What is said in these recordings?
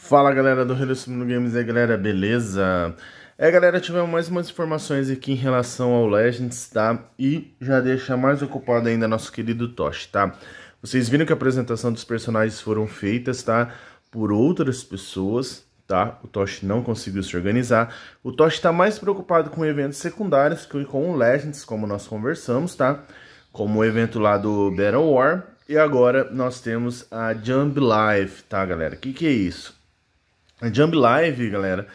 Fala galera do Reducimundo Games, é aí galera, beleza? É galera, tivemos mais umas informações aqui em relação ao Legends, tá? E já deixa mais ocupado ainda nosso querido Tosh, tá? Vocês viram que a apresentação dos personagens foram feitas, tá? Por outras pessoas, tá? O Tosh não conseguiu se organizar. O Tosh está mais preocupado com eventos secundários que com o Legends, como nós conversamos, tá? Como o evento lá do Battle War. E agora nós temos a Jump Live, tá, galera? O que, que é isso? A Jump Live, galera,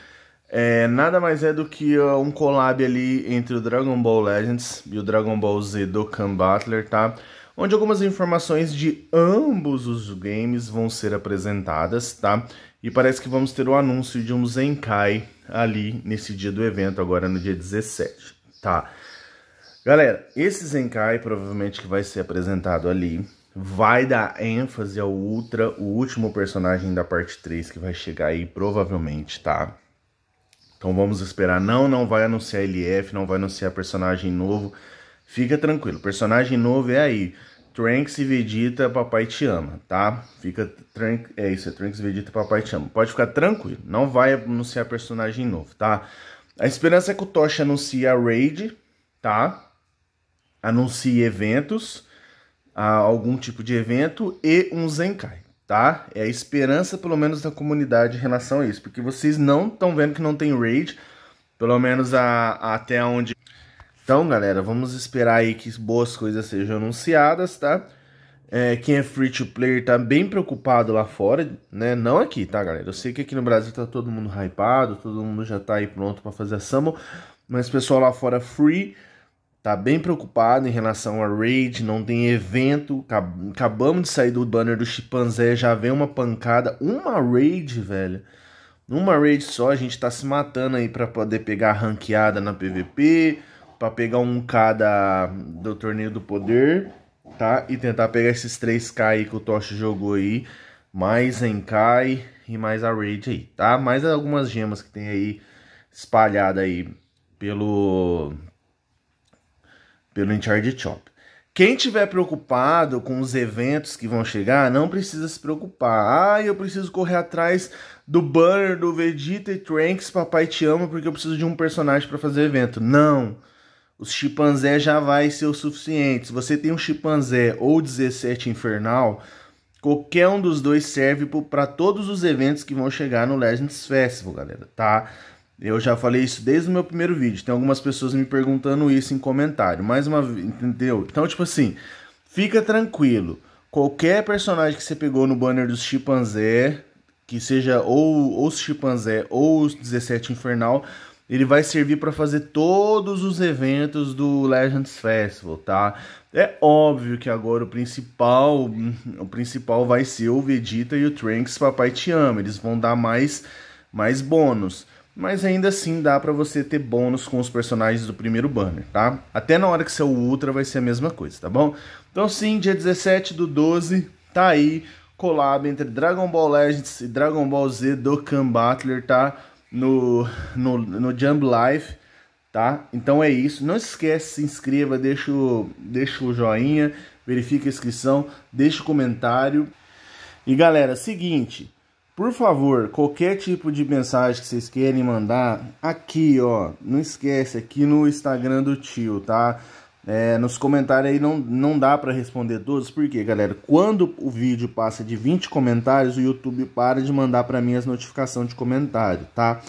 é, nada mais é do que um collab ali entre o Dragon Ball Legends e o Dragon Ball Z do Khan Butler, tá? Onde algumas informações de ambos os games vão ser apresentadas, tá? E parece que vamos ter o anúncio de um Zenkai ali nesse dia do evento, agora no dia 17, tá? Galera, esse Zenkai provavelmente que vai ser apresentado ali vai dar ênfase ao Ultra, o último personagem da parte 3 que vai chegar aí provavelmente, tá? Então vamos esperar. Não, não vai anunciar LF, não vai anunciar personagem novo. Fica tranquilo, personagem novo é aí. Trunks e Vegeta, papai te ama, tá? Fica Trunks, é isso, é Trunks e Vegeta, papai te ama. Pode ficar tranquilo, não vai anunciar personagem novo, tá? A esperança é que o Tocha anuncie a raid, tá? Anuncie eventos a algum tipo de evento e um Zenkai, tá? É a esperança, pelo menos, da comunidade em relação a isso, porque vocês não estão vendo que não tem raid, pelo menos a, a até onde. Então, galera, vamos esperar aí que boas coisas sejam anunciadas, tá? É, quem é free to player tá bem preocupado lá fora, né? Não aqui, tá, galera? Eu sei que aqui no Brasil tá todo mundo hypado, todo mundo já tá aí pronto para fazer a Samu, mas pessoal lá fora free tá bem preocupado em relação a raid, não tem evento, acabamos de sair do banner do chimpanzé, já vem uma pancada, uma raid, velho. Numa raid só a gente tá se matando aí para poder pegar ranqueada na PVP, para pegar um K da, do torneio do poder, tá? E tentar pegar esses 3K aí que o Tocha jogou aí, mais Enkai e mais a raid aí, tá? Mais algumas gemas que tem aí espalhada aí pelo pelo Incharge Chop. Quem tiver preocupado com os eventos que vão chegar, não precisa se preocupar. Ah, eu preciso correr atrás do banner do Vegeta e Trunks, papai te ama, porque eu preciso de um personagem para fazer evento. Não. Os chimpanzé já vai ser o suficiente. Se você tem um chimpanzé ou 17 infernal, qualquer um dos dois serve para todos os eventos que vão chegar no Legends Festival, galera, tá? Eu já falei isso desde o meu primeiro vídeo. Tem algumas pessoas me perguntando isso em comentário. Mais uma vez, entendeu? Então, tipo assim, fica tranquilo. Qualquer personagem que você pegou no banner dos chimpanzé, que seja ou, ou os chimpanzé ou os 17 infernal, ele vai servir para fazer todos os eventos do Legends Festival, tá? É óbvio que agora o principal, o principal vai ser o Vegeta e o Trunks Papai Te Ama. Eles vão dar mais mais bônus. Mas ainda assim dá para você ter bônus com os personagens do primeiro banner, tá? Até na hora que ser o Ultra vai ser a mesma coisa, tá bom? Então sim, dia 17 do 12, tá aí collab entre Dragon Ball Legends e Dragon Ball Z do Cam Butler, tá? No, no, no Jump Life, tá? Então é isso. Não esquece, se inscreva, deixa o, deixa o joinha, verifica a inscrição, deixa o comentário. E galera, seguinte, por favor, qualquer tipo de mensagem que vocês querem mandar, aqui, ó, não esquece, aqui no Instagram do tio, tá? É, nos comentários aí não, não dá para responder todos, porque, galera, quando o vídeo passa de 20 comentários, o YouTube para de mandar para mim as notificações de comentário, tá?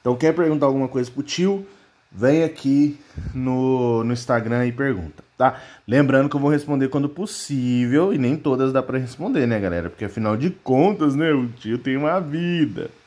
Então, quer perguntar alguma coisa pro tio? Vem aqui no, no Instagram e pergunta tá? Lembrando que eu vou responder quando possível e nem todas dá para responder, né, galera? Porque afinal de contas, né, o tio tem uma vida.